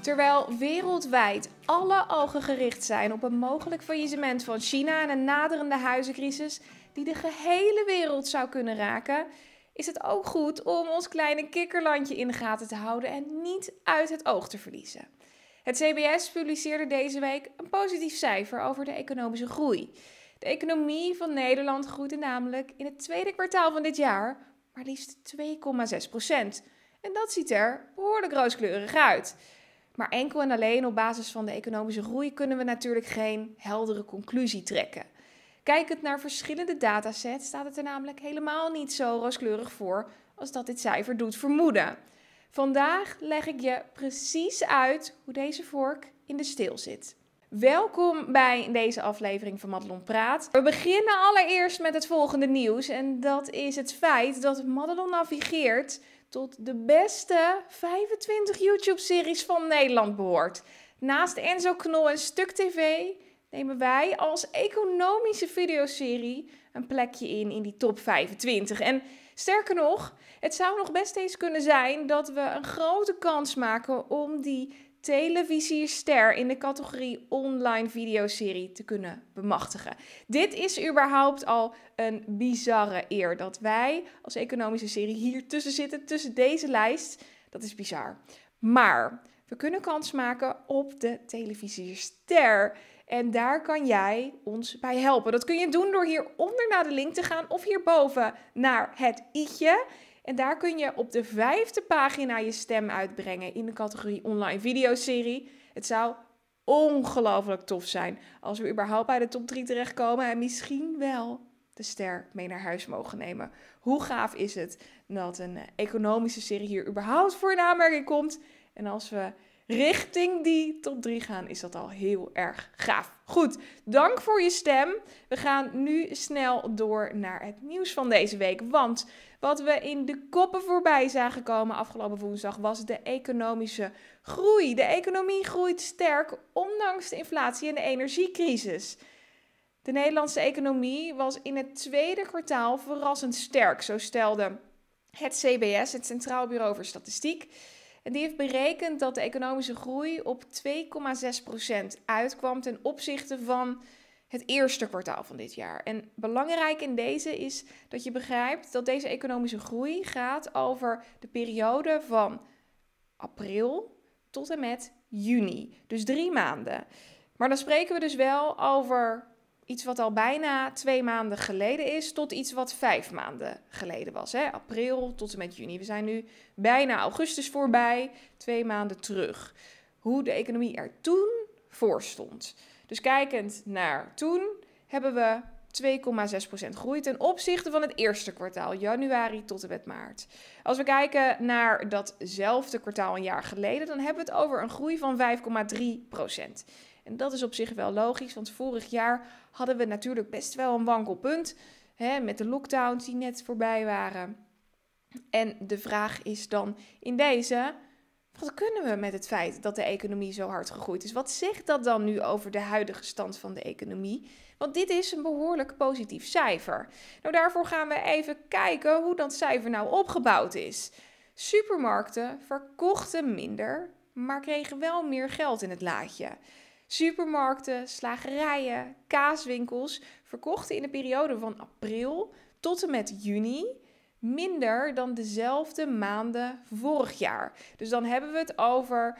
Terwijl wereldwijd alle ogen gericht zijn op een mogelijk faillissement van China en een naderende huizencrisis die de gehele wereld zou kunnen raken, is het ook goed om ons kleine kikkerlandje in de gaten te houden en niet uit het oog te verliezen. Het CBS publiceerde deze week een positief cijfer over de economische groei. De economie van Nederland groeide namelijk in het tweede kwartaal van dit jaar maar liefst 2,6 procent. En dat ziet er behoorlijk rooskleurig uit. Maar enkel en alleen op basis van de economische groei kunnen we natuurlijk geen heldere conclusie trekken. Kijkend naar verschillende datasets staat het er namelijk helemaal niet zo rooskleurig voor als dat dit cijfer doet vermoeden. Vandaag leg ik je precies uit hoe deze vork in de steel zit. Welkom bij deze aflevering van Madelon Praat. We beginnen allereerst met het volgende nieuws en dat is het feit dat Madelon Navigeert tot de beste 25 YouTube-series van Nederland behoort. Naast Enzo Knol en Stuk TV nemen wij als economische videoserie een plekje in in die top 25. En sterker nog, het zou nog best eens kunnen zijn dat we een grote kans maken om die televisierster in de categorie online videoserie te kunnen bemachtigen. Dit is überhaupt al een bizarre eer dat wij als economische serie hier tussen zitten, tussen deze lijst. Dat is bizar. Maar we kunnen kans maken op de televisierster. En daar kan jij ons bij helpen. Dat kun je doen door hieronder naar de link te gaan of hierboven naar het i'tje. En daar kun je op de vijfde pagina je stem uitbrengen in de categorie online videoserie. Het zou ongelooflijk tof zijn als we überhaupt bij de top 3 terechtkomen en misschien wel de ster mee naar huis mogen nemen. Hoe gaaf is het dat een eh, economische serie hier überhaupt voor in aanmerking komt? En als we richting die top 3 gaan, is dat al heel erg gaaf. Goed, dank voor je stem. We gaan nu snel door naar het nieuws van deze week. Want wat we in de koppen voorbij zagen komen afgelopen woensdag was de economische groei. De economie groeit sterk ondanks de inflatie en de energiecrisis. De Nederlandse economie was in het tweede kwartaal verrassend sterk, zo stelde het CBS, het Centraal Bureau voor Statistiek. En die heeft berekend dat de economische groei op 2,6% uitkwam ten opzichte van het eerste kwartaal van dit jaar. En belangrijk in deze is dat je begrijpt dat deze economische groei gaat over de periode van april tot en met juni. Dus drie maanden. Maar dan spreken we dus wel over iets wat al bijna twee maanden geleden is, tot iets wat vijf maanden geleden was. Hè? April tot en met juni. We zijn nu bijna augustus voorbij, twee maanden terug. Hoe de economie er toen voor stond. Dus kijkend naar toen hebben we 2,6% groei ten opzichte van het eerste kwartaal, januari tot en met maart. Als we kijken naar datzelfde kwartaal een jaar geleden, dan hebben we het over een groei van 5,3%. En dat is op zich wel logisch, want vorig jaar hadden we natuurlijk best wel een wankelpunt hè, met de lockdowns die net voorbij waren. En de vraag is dan in deze, wat kunnen we met het feit dat de economie zo hard gegroeid is? Wat zegt dat dan nu over de huidige stand van de economie? Want dit is een behoorlijk positief cijfer. Nou, daarvoor gaan we even kijken hoe dat cijfer nou opgebouwd is. Supermarkten verkochten minder, maar kregen wel meer geld in het laadje. Supermarkten, slagerijen, kaaswinkels verkochten in de periode van april tot en met juni minder dan dezelfde maanden vorig jaar. Dus dan hebben we het over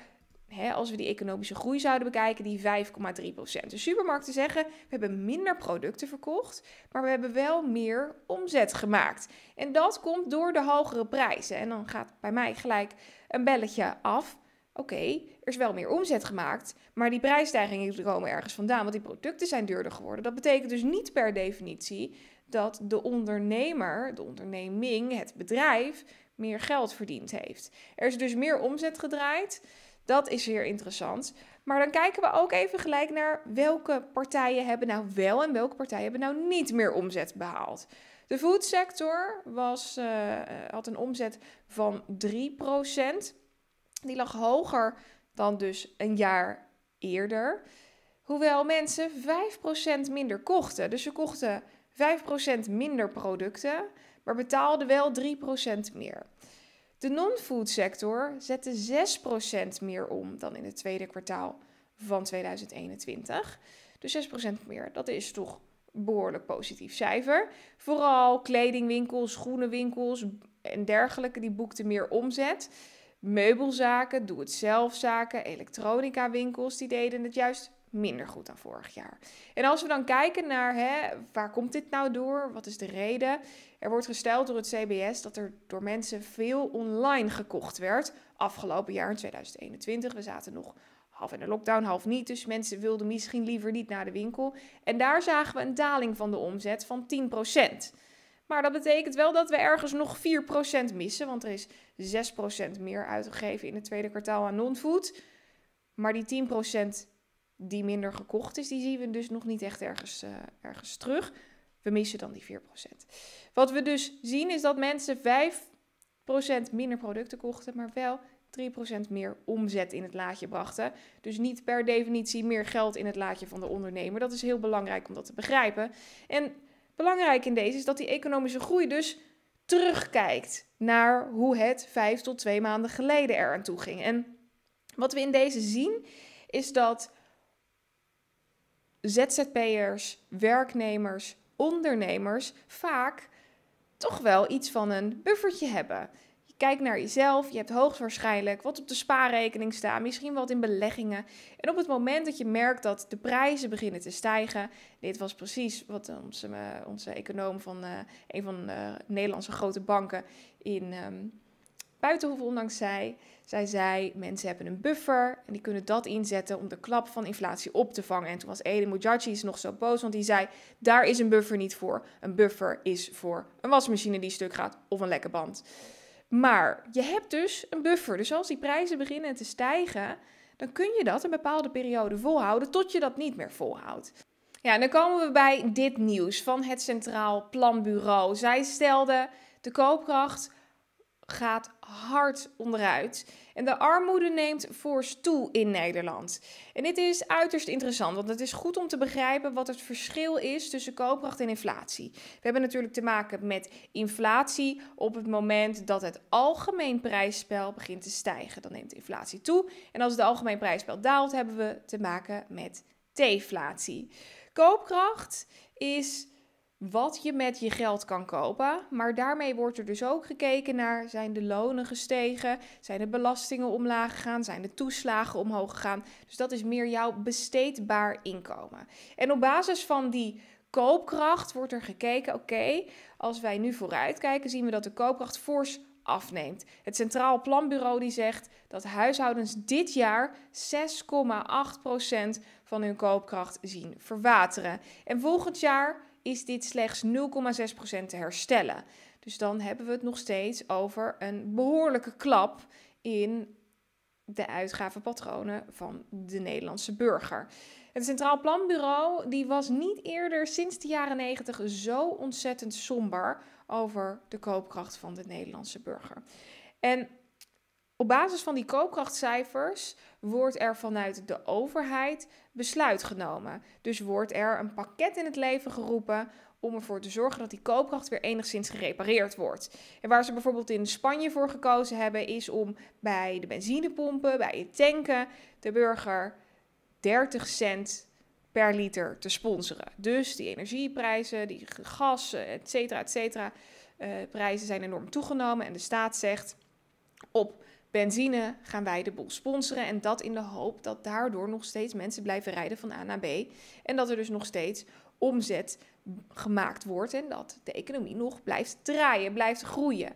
als we die economische groei zouden bekijken, die 5,3 procent. De dus supermarkten zeggen, we hebben minder producten verkocht, maar we hebben wel meer omzet gemaakt. En dat komt door de hogere prijzen. En dan gaat bij mij gelijk een belletje af. Oké, er is wel meer omzet gemaakt, maar die prijsstijgingen komen ergens vandaan, want die producten zijn duurder geworden. Dat betekent dus niet per definitie dat de ondernemer, de onderneming, het bedrijf meer geld verdiend heeft. Er is dus meer omzet gedraaid. Dat is zeer interessant. Maar dan kijken we ook even gelijk naar welke partijen hebben nou wel en welke partijen hebben nou niet meer omzet behaald. De foodsector was, eh, eh, had een omzet van 3%. Die lag hoger dan dus een jaar eerder. Hoewel mensen 5% minder kochten. Dus ze kochten 5% minder producten, maar betaalde wel 3% meer. De non-food sector zette 6% meer om dan in het tweede kwartaal van 2021. Dus 6% meer, dat is toch een behoorlijk positief cijfer. Vooral kledingwinkels, schoenenwinkels en dergelijke, die boekten meer omzet. Meubelzaken, doe-het-zelfzaken, elektronica winkels, die deden het juist minder goed dan vorig jaar. En als we dan kijken naar hè, waar komt dit nou door? Wat is de reden? Er wordt gesteld door het CBS dat er door mensen veel online gekocht werd afgelopen jaar in 2021. We zaten nog half in de lockdown, half niet. Dus mensen wilden misschien liever niet naar de winkel. En daar zagen we een daling van de omzet van 10%. Maar dat betekent wel dat we ergens nog 4% missen, want er is 6% meer uitgegeven in het tweede kwartaal aan non-food. Maar die 10% die minder gekocht is, die zien we dus nog niet echt ergens, eh, ergens terug. We missen dan die 4%. Wat we dus zien is dat mensen 5% minder producten kochten, maar wel 3% meer omzet in het laadje brachten. Dus niet per definitie meer geld in het laadje van de ondernemer. Dat is heel belangrijk om dat te begrijpen. En belangrijk in deze is dat die economische groei dus terugkijkt naar hoe het vijf tot twee maanden geleden eraan toe ging. En wat we in deze zien is dat ZZP'ers, werknemers, ondernemers vaak toch wel iets van een buffertje hebben. Je kijkt naar jezelf, je hebt hoogstwaarschijnlijk wat op de spaarrekening staan, misschien wat in beleggingen. En op het moment dat je merkt dat de prijzen beginnen te stijgen, dit was precies wat onze, eh, onze econoom van eh, een van de eh, Nederlandse grote banken in. Ehm, Buiten hoeveel ondanks zij, zij zei, mensen hebben een buffer en die kunnen dat inzetten om de klap van inflatie op te vangen. En toen was Eden nog zo boos, want die zei, daar is een buffer niet voor. Een buffer is voor een wasmachine die stuk gaat of een lekke band. Maar je hebt dus een buffer. Dus als die prijzen beginnen te stijgen, dan kun je dat een bepaalde periode volhouden tot je dat niet meer volhoudt. Ja, en dan komen we bij dit nieuws van het Centraal Planbureau. Zij stelden de koopkracht gaat hard onderuit. En de armoede neemt fors toe in Nederland. En dit is uiterst interessant, want het is goed om te begrijpen wat het verschil is tussen koopkracht en inflatie. We hebben natuurlijk te maken met inflatie op het moment dat het algemeen prijsspel begint te stijgen. Dan neemt inflatie toe. En als het algemeen prijsspel daalt, hebben we te maken met deflatie. Koopkracht is wat je met je geld kan kopen. Maar daarmee wordt er dus ook gekeken naar: zijn de lonen gestegen? Zijn de belastingen omlaag gegaan? Zijn de toeslagen omhoog gegaan? Dus dat is meer jouw besteedbaar inkomen. En op basis van die koopkracht wordt er gekeken: oké, als wij nu vooruitkijken, zien we dat de koopkracht fors afneemt. Het Centraal Planbureau die zegt dat huishoudens dit jaar 6,8% van hun koopkracht zien verwateren. En volgend jaar is dit slechts 0,6% te herstellen. Dus dan hebben we het nog steeds over een behoorlijke klap in de uitgavenpatronen van de Nederlandse burger. Het Centraal Planbureau die was niet eerder sinds de jaren 90 zo ontzettend somber over de koopkracht van de Nederlandse burger. En op basis van die koopkrachtcijfers wordt er vanuit de overheid besluit genomen. Dus wordt er een pakket in het leven geroepen om ervoor te zorgen dat die koopkracht weer enigszins gerepareerd wordt. En waar ze bijvoorbeeld in Spanje voor gekozen hebben, is om bij de benzinepompen, bij het tanken, de burger 30 cent per liter te sponsoren. Dus die energieprijzen, die gas, et cetera, et cetera, eh, prijzen zijn enorm toegenomen. En de staat zegt op Benzine gaan wij de boel sponsoren en dat in de hoop dat daardoor nog steeds mensen blijven rijden van A naar B. En dat er dus nog steeds omzet gemaakt wordt en dat de economie nog blijft draaien, blijft groeien.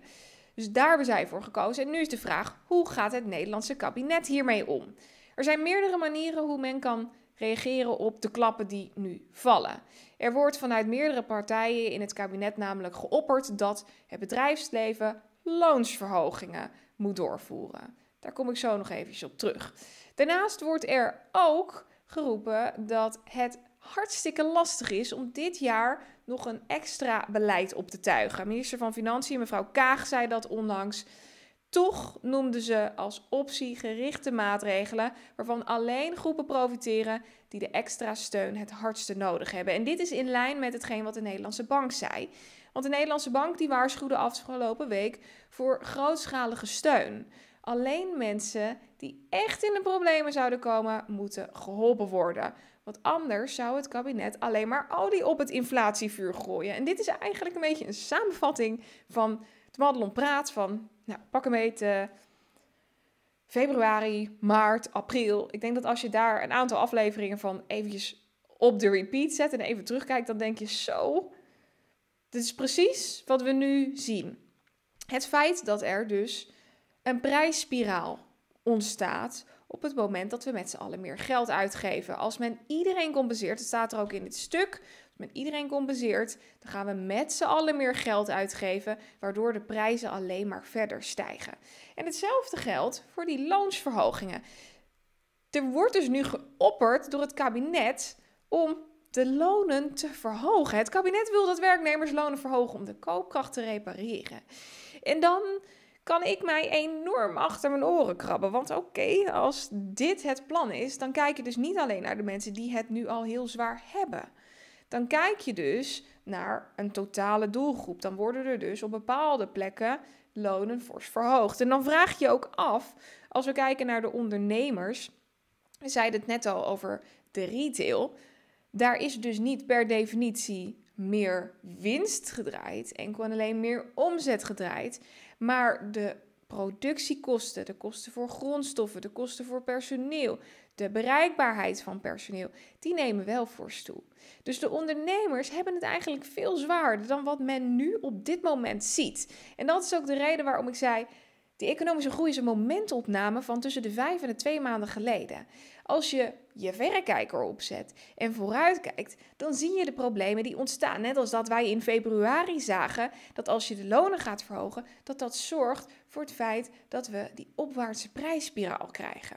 Dus daar hebben zij voor gekozen. En nu is de vraag, hoe gaat het Nederlandse kabinet hiermee om? Er zijn meerdere manieren hoe men kan reageren op de klappen die nu vallen. Er wordt vanuit meerdere partijen in het kabinet namelijk geopperd dat het bedrijfsleven loonsverhogingen moet doorvoeren. Daar kom ik zo nog eventjes op terug. Daarnaast wordt er ook geroepen dat het hartstikke lastig is om dit jaar nog een extra beleid op te tuigen. Minister van Financiën, mevrouw Kaag, zei dat onlangs. Toch noemden ze als optie gerichte maatregelen waarvan alleen groepen profiteren die de extra steun het hardste nodig hebben. En dit is in lijn met hetgeen wat de Nederlandse bank zei. Want de Nederlandse bank die waarschuwde afgelopen week voor grootschalige steun. Alleen mensen die echt in de problemen zouden komen, moeten geholpen worden. Want anders zou het kabinet alleen maar olie op het inflatievuur gooien. En dit is eigenlijk een beetje een samenvatting van het Madelon Praat van, nou, pak hem even. Eh, februari, maart, april. Ik denk dat als je daar een aantal afleveringen van eventjes op de repeat zet en even terugkijkt, dan denk je zo, dit is precies wat we nu zien. Het feit dat er dus een prijsspiraal ontstaat op het moment dat we met z'n allen meer geld uitgeven. Als men iedereen compenseert, staat er ook in dit stuk, als men iedereen compenseert, dan gaan we met z'n allen meer geld uitgeven, waardoor de prijzen alleen maar verder stijgen. En hetzelfde geldt voor die loonsverhogingen. Er wordt dus nu geopperd door het kabinet om de lonen te verhogen. Het kabinet wil dat werknemers lonen verhogen om de koopkracht te repareren. En dan kan ik mij enorm achter mijn oren krabben. Want oké, als dit het plan is, dan kijk je dus niet alleen naar de mensen die het nu al heel zwaar hebben. Dan kijk je dus naar een totale doelgroep. Dan worden er dus op bepaalde plekken lonen fors verhoogd. En dan vraag je ook af, als we kijken naar de ondernemers, we zeiden het net al over de retail daar is dus niet per definitie meer winst gedraaid, enkel en alleen meer omzet gedraaid. Maar de productiekosten, de kosten voor grondstoffen, de kosten voor personeel, de bereikbaarheid van personeel, die nemen wel fors toe. Dus de ondernemers hebben het eigenlijk veel zwaarder dan wat men nu op dit moment ziet. En dat is ook de reden waarom ik zei. Die economische groei is een momentopname van tussen de vijf en de twee maanden geleden. Als je je verrekijker opzet en vooruit kijkt, dan zie je de problemen die ontstaan. Net als dat wij in februari zagen dat als je de lonen gaat verhogen, dat dat zorgt voor het feit dat we die opwaartse prijsspiraal krijgen.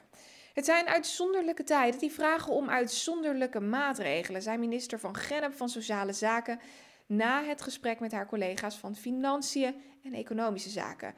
Het zijn uitzonderlijke tijden die vragen om uitzonderlijke maatregelen, zei minister van Gennep van Sociale Zaken na het gesprek met haar collega's van Financiën en Economische Zaken.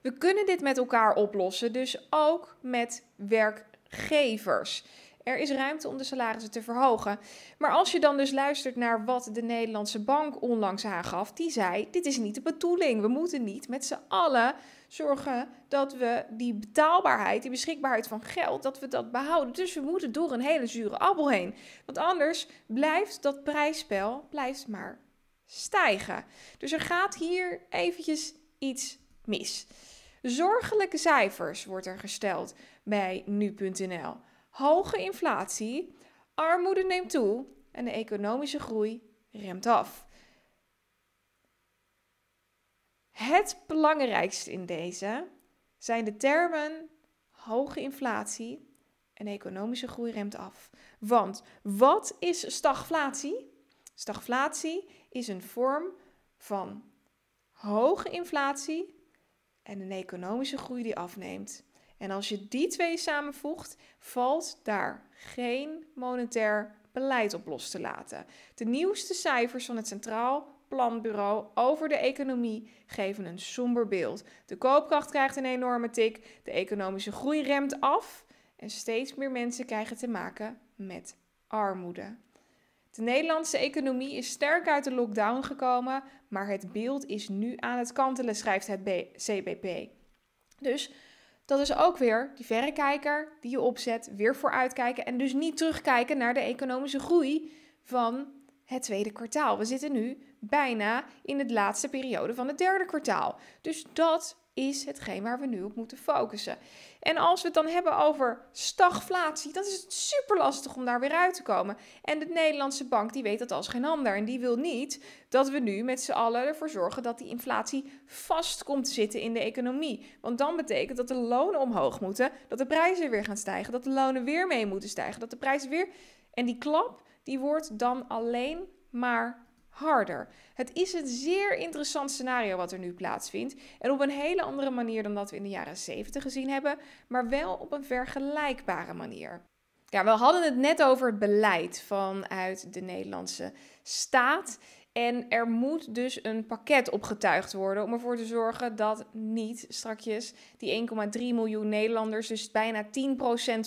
We kunnen dit met elkaar oplossen, dus ook met werk werkgevers. Er is ruimte om de salarissen te verhogen. Maar als je dan dus luistert naar wat de Nederlandse bank onlangs aangaf, die zei: Dit is niet de bedoeling. We moeten niet met z'n allen zorgen dat we die betaalbaarheid, die beschikbaarheid van geld, dat we dat behouden. Dus we moeten door een hele zure appel heen. Want anders blijft dat prijsspel blijft maar stijgen. Dus er gaat hier eventjes iets mis. Zorgelijke cijfers wordt er gesteld bij nu.nl. Hoge inflatie, armoede neemt toe en de economische groei remt af. Het belangrijkste in deze zijn de termen hoge inflatie en economische groei remt af. Want wat is stagflatie? Stagflatie is een vorm van hoge inflatie en een economische groei die afneemt. En als je die twee samenvoegt, valt daar geen monetair beleid op los te laten. De nieuwste cijfers van het Centraal Planbureau over de economie geven een somber beeld. De koopkracht krijgt een enorme tik, de economische groei remt af en steeds meer mensen krijgen te maken met armoede. De Nederlandse economie is sterk uit de lockdown gekomen, maar het beeld is nu aan het kantelen, schrijft het CBP. Dus dat is ook weer die verrekijker die je opzet, weer vooruitkijken en dus niet terugkijken naar de economische groei van het tweede kwartaal. We zitten nu bijna in de laatste periode van het derde kwartaal. Dus dat is hetgeen waar we nu op moeten focussen. En als we het dan hebben over stagflatie, dan is het super lastig om daar weer uit te komen. En de Nederlandse bank die weet dat als geen ander. En die wil niet dat we nu met z'n allen ervoor zorgen dat die inflatie vast komt zitten in de economie. Want dan betekent dat de lonen omhoog moeten, dat de prijzen weer gaan stijgen, dat de lonen weer mee moeten stijgen, dat de prijzen weer. En die klap, die wordt dan alleen maar harder. Het is een zeer interessant scenario wat er nu plaatsvindt. En op een hele andere manier dan dat we in de jaren 70 gezien hebben, maar wel op een vergelijkbare manier. Ja, we hadden het net over het beleid vanuit de Nederlandse staat. En er moet dus een pakket opgetuigd worden om ervoor te zorgen dat niet strakjes die 1,3 miljoen Nederlanders, dus bijna 10%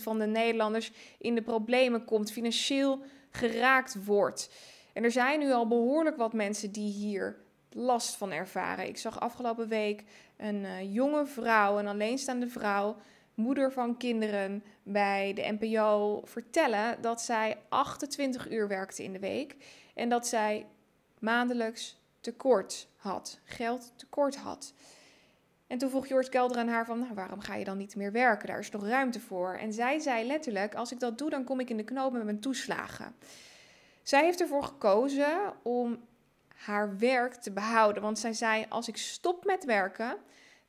van de Nederlanders, in de problemen komt, financieel geraakt wordt. En er zijn nu al behoorlijk wat mensen die hier last van ervaren. Ik zag afgelopen week een eh, jonge vrouw, een alleenstaande vrouw, moeder van kinderen bij de NPO vertellen dat zij 28 uur werkte in de week en dat zij maandelijks tekort had, geld tekort had. En toen vroeg George Kelder aan haar van, nou, waarom ga je dan niet meer werken? Daar is toch ruimte voor? En zij zei letterlijk, als ik dat doe, dan kom ik in de knoop met mijn toeslagen. Zij heeft ervoor gekozen om haar werk te behouden. Want zij zei: Als ik stop met werken,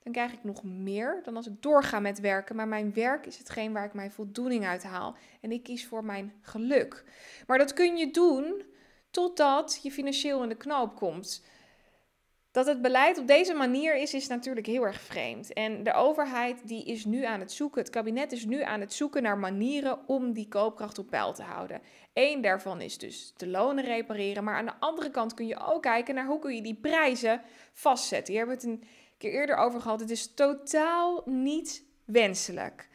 dan krijg ik nog meer dan als ik doorga met werken. Maar mijn werk is hetgeen waar ik mijn voldoening uit haal. En ik kies voor mijn geluk. Maar dat kun je doen totdat je financieel in de knoop komt. Dat het beleid op deze manier is, is natuurlijk heel erg vreemd. En de overheid die is nu aan het zoeken, het kabinet is nu aan het zoeken naar manieren om die koopkracht op peil te houden. Eén daarvan is dus de lonen repareren, maar aan de andere kant kun je ook kijken naar hoe kun je die prijzen vastzetten. Hier hebben we het een keer eerder over gehad, het is totaal niet wenselijk.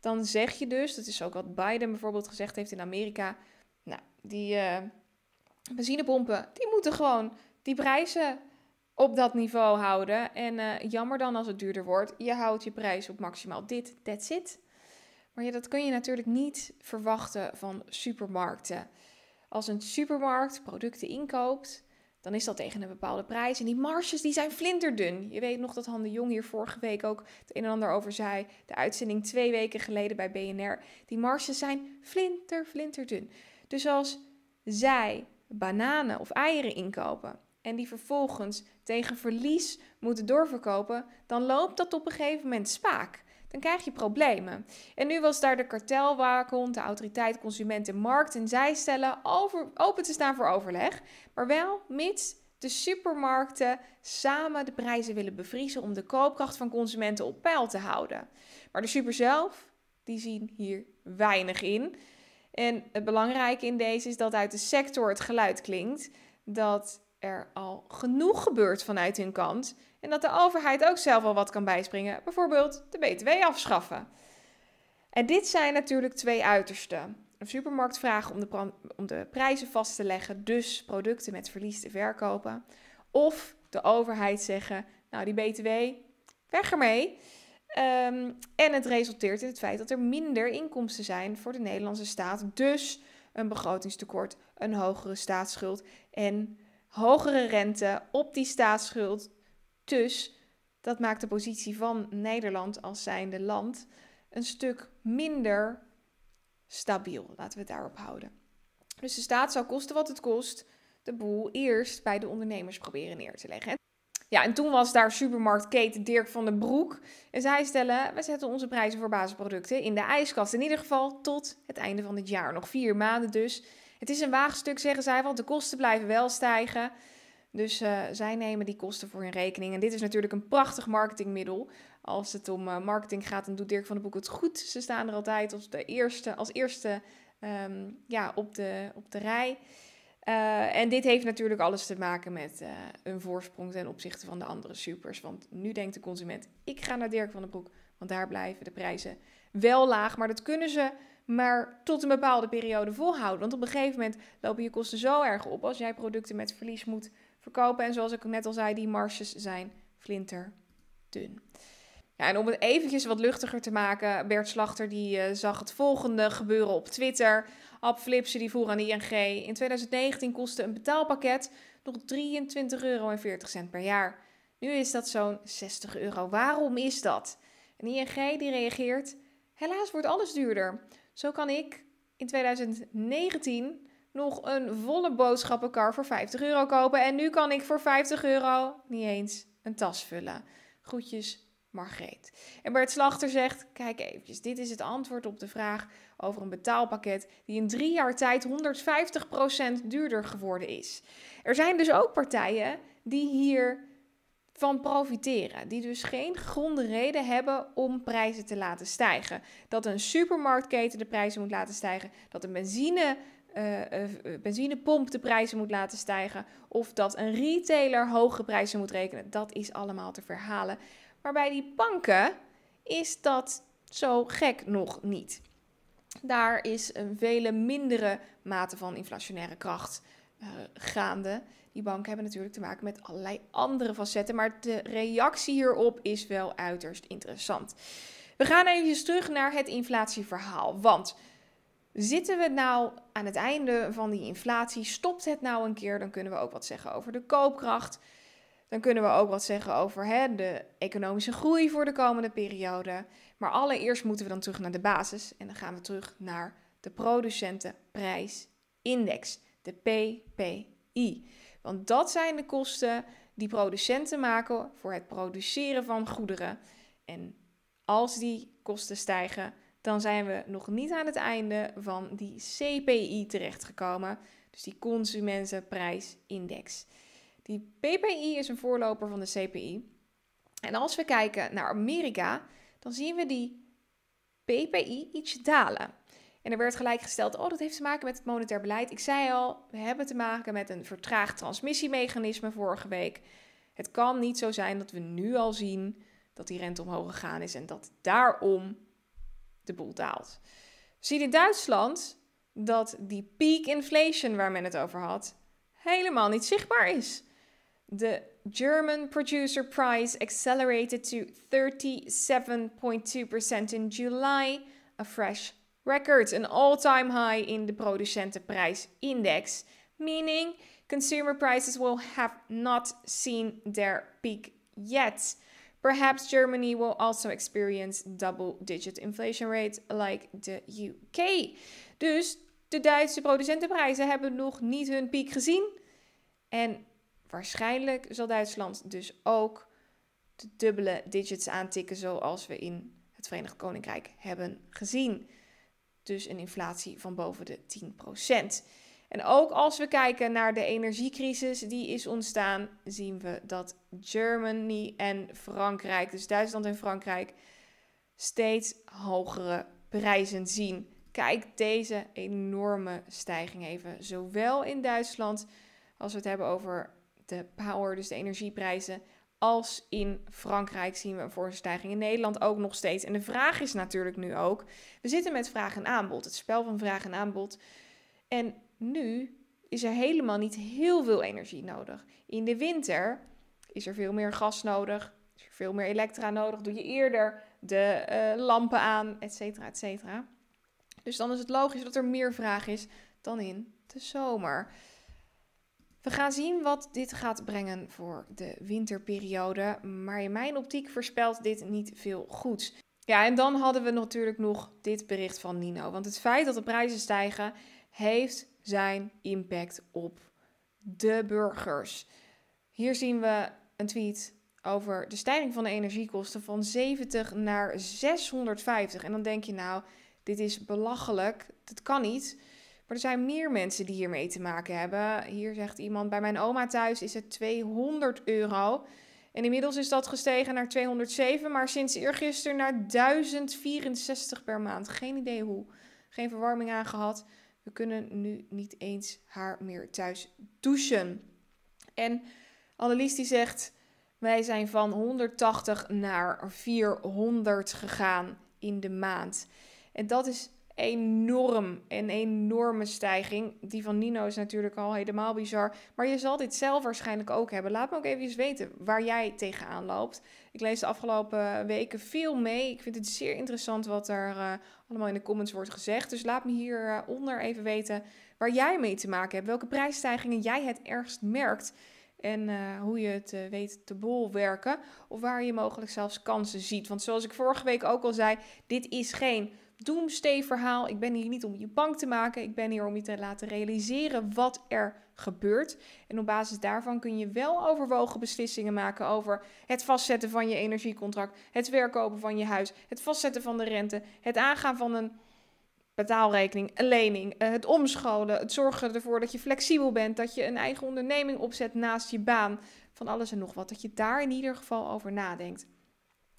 Dan zeg je dus, dat is ook wat Biden bijvoorbeeld gezegd heeft in Amerika, nou, die eh, benzinepompen, die moeten gewoon die prijzen op dat niveau houden. En eh, jammer dan als het duurder wordt. Je houdt je prijs op maximaal dit, that's it. Maar ja, dat kun je natuurlijk niet verwachten van supermarkten. Als een supermarkt producten inkoopt, dan is dat tegen een bepaalde prijs. En die marges die zijn flinterdun. Je weet nog dat Han de Jong hier vorige week ook het een en ander over zei. De uitzending twee weken geleden bij BNR. Die marges zijn flinter, flinterdun. Dus als zij bananen of eieren inkopen en die vervolgens tegen verlies moeten doorverkopen, dan loopt dat op een gegeven moment spaak. Dan krijg je problemen. En nu was daar de kartelwakend, de autoriteit Consument en Markt. En zij stellen over, open te staan voor overleg. Maar wel mits de supermarkten samen de prijzen willen bevriezen om de koopkracht van consumenten op peil te houden. Maar de super zelf, die zien hier weinig in. En het belangrijke in deze is dat uit de sector het geluid klinkt dat er al genoeg gebeurt vanuit hun kant en dat de overheid ook zelf al wat kan bijspringen, bijvoorbeeld de BTW afschaffen. En dit zijn natuurlijk twee uitersten. Een supermarkt vragen om de, om de prijzen vast te leggen, dus producten met verlies te verkopen. Of de overheid zeggen, nou die BTW, weg ermee. Ehm, en het resulteert in het feit dat er minder inkomsten zijn voor de Nederlandse staat. Dus een begrotingstekort, een hogere staatsschuld en hogere rente op die staatsschuld. Dus dat maakt de positie van Nederland als zijnde land een stuk minder stabiel. Laten we het daarop houden. Dus de staat zal kosten wat het kost de boel eerst bij de ondernemers proberen neer te leggen. Ja, en toen was daar supermarktketen Dirk van den Broek. En zij stellen, we zetten onze prijzen voor basisproducten in de ijskast. In ieder geval tot het einde van dit jaar. Nog vier maanden dus. Het is een waagstuk, zeggen zij, want de kosten blijven wel stijgen. Dus eh, zij nemen die kosten voor hun rekening. En dit is natuurlijk een prachtig marketingmiddel. Als het om eh, marketing gaat, dan doet Dirk van den Boek het goed. Ze staan er altijd als, de eerste, als eerste ehm, ja, op, de, op de rij. Eh, en dit heeft natuurlijk alles te maken met een voorsprong ten opzichte van de andere supers. Want nu denkt de consument: ik ga naar Dirk van den Broek, want daar blijven de prijzen wel laag. Maar dat kunnen ze maar tot een bepaalde periode volhouden. Want op een gegeven moment lopen je kosten zo erg op als jij producten met verlies moet verkopen. En zoals ik net al zei, die marges zijn flinterdun. Ja, en om het eventjes wat luchtiger te maken, Bert Slachter die, eh, zag het volgende gebeuren op Twitter. Ab Flipsen die voer aan de ING. In 2019 kostte een betaalpakket nog 23,40 euro per jaar. Nu is dat zo'n 60 euro. Waarom is dat? En ING die reageert, helaas wordt alles duurder. Zo kan ik in 2019 nog een volle boodschappenkar voor 50 euro kopen. En nu kan ik voor 50 euro niet eens een tas vullen. Groetjes, Margreet. En Bert Slachter zegt: Kijk eventjes, dit is het antwoord op de vraag over een betaalpakket die in drie jaar tijd 150% duurder geworden is. Er zijn dus ook partijen die hier van profiteren, die dus geen gronde reden hebben om prijzen te laten stijgen. Dat een supermarktketen de prijzen moet laten stijgen, dat een benzine, eh, eh, benzinepomp de prijzen moet laten stijgen, of dat een retailer hoge prijzen moet rekenen, dat is allemaal te verhalen. Maar bij die banken is dat zo gek nog niet. Daar is een vele mindere mate van inflationaire kracht eh, gaande die banken hebben natuurlijk te maken met allerlei andere facetten. Maar de reactie hierop is wel uiterst interessant. We gaan even terug naar het inflatieverhaal. Want zitten we nou aan het einde van die inflatie? Stopt het nou een keer? Dan kunnen we ook wat zeggen over de koopkracht. Dan kunnen we ook wat zeggen over hè, de economische groei voor de komende periode. Maar allereerst moeten we dan terug naar de basis. En dan gaan we terug naar de producentenprijsindex, de PPI. Want dat zijn de kosten die producenten maken voor het produceren van goederen. En als die kosten stijgen, dan zijn we nog niet aan het einde van die CPI terechtgekomen. Dus die consumentenprijsindex. Die PPI is een voorloper van de CPI. En als we kijken naar Amerika, dan zien we die PPI iets dalen. En er werd gelijk gesteld, oh, dat heeft te maken met het monetair beleid. Ik zei al, we hebben te maken met een vertraagd transmissiemechanisme vorige week. Het kan niet zo zijn dat we nu al zien dat die rente omhoog gegaan is en dat daarom de boel daalt. We zien in Duitsland dat die peak inflation waar men het over had helemaal niet zichtbaar is. De German producer price accelerated to 37.2% in July, a fresh record, an all-time high in the producentenprijsindex. index, meaning consumer prices will have not seen their peak yet. Perhaps Germany will also experience double-digit inflation rates like the UK. Dus de Duitse producentenprijzen hebben nog niet hun piek gezien. En waarschijnlijk zal Duitsland dus ook de dubbele digits aantikken zoals we in het Verenigd Koninkrijk hebben gezien. Dus een inflatie van boven de 10%. En ook als we kijken naar de energiecrisis die is ontstaan, zien we dat Germany en Frankrijk, dus Duitsland en Frankrijk, steeds hogere prijzen zien. Kijk deze enorme stijging even, zowel in Duitsland als we het hebben over de power, dus de energieprijzen, als in Frankrijk zien we een voorstijging. In Nederland ook nog steeds. En de vraag is natuurlijk nu ook: we zitten met vraag en aanbod, het spel van vraag en aanbod. En nu is er helemaal niet heel veel energie nodig. In de winter is er veel meer gas nodig, is er veel meer elektra nodig. Doe je eerder de eh, lampen aan, et cetera, et cetera. Dus dan is het logisch dat er meer vraag is dan in de zomer. We gaan zien wat dit gaat brengen voor de winterperiode, maar in mijn optiek voorspelt dit niet veel goeds. Ja, en dan hadden we natuurlijk nog dit bericht van Nino, want het feit dat de prijzen stijgen heeft zijn impact op de burgers. Hier zien we een tweet over de stijging van de energiekosten van 70 naar 650. En dan denk je nou, dit is belachelijk, dat kan niet er zijn meer mensen die hiermee te maken hebben. Hier zegt iemand, bij mijn oma thuis is het 200 euro. En inmiddels is dat gestegen naar 207, maar sinds eergisteren naar 1064 per maand. Geen idee hoe. Geen verwarming aangehad. We kunnen nu niet eens haar meer thuis douchen. En Annelies die zegt, wij zijn van 180 naar 400 gegaan in de maand. En dat is enorm. Een enorme stijging. Die van Nino is natuurlijk al helemaal bizar. Maar je zal dit zelf waarschijnlijk ook hebben. Laat me ook even eens weten waar jij tegenaan loopt. Ik lees de afgelopen weken veel mee. Ik vind het zeer interessant wat er eh, allemaal in de comments wordt gezegd. Dus laat me hieronder eh, even weten waar jij mee te maken hebt. Welke prijsstijgingen jij het ergst merkt. En eh, hoe je het weet te bolwerken. Of waar je mogelijk zelfs kansen ziet. Want zoals ik vorige week ook al zei, dit is geen doomsday verhaal. Ik ben hier niet om je bang te maken. Ik ben hier om je te laten realiseren wat er gebeurt. En op basis daarvan kun je wel overwogen beslissingen maken over het vastzetten van je energiecontract, het verkopen van je huis, het vastzetten van de rente, het aangaan van een betaalrekening, een lening, eh, het omscholen, het zorgen ervoor dat je flexibel bent, dat je een eigen onderneming opzet naast je baan, van alles en nog wat. Dat je daar in ieder geval over nadenkt.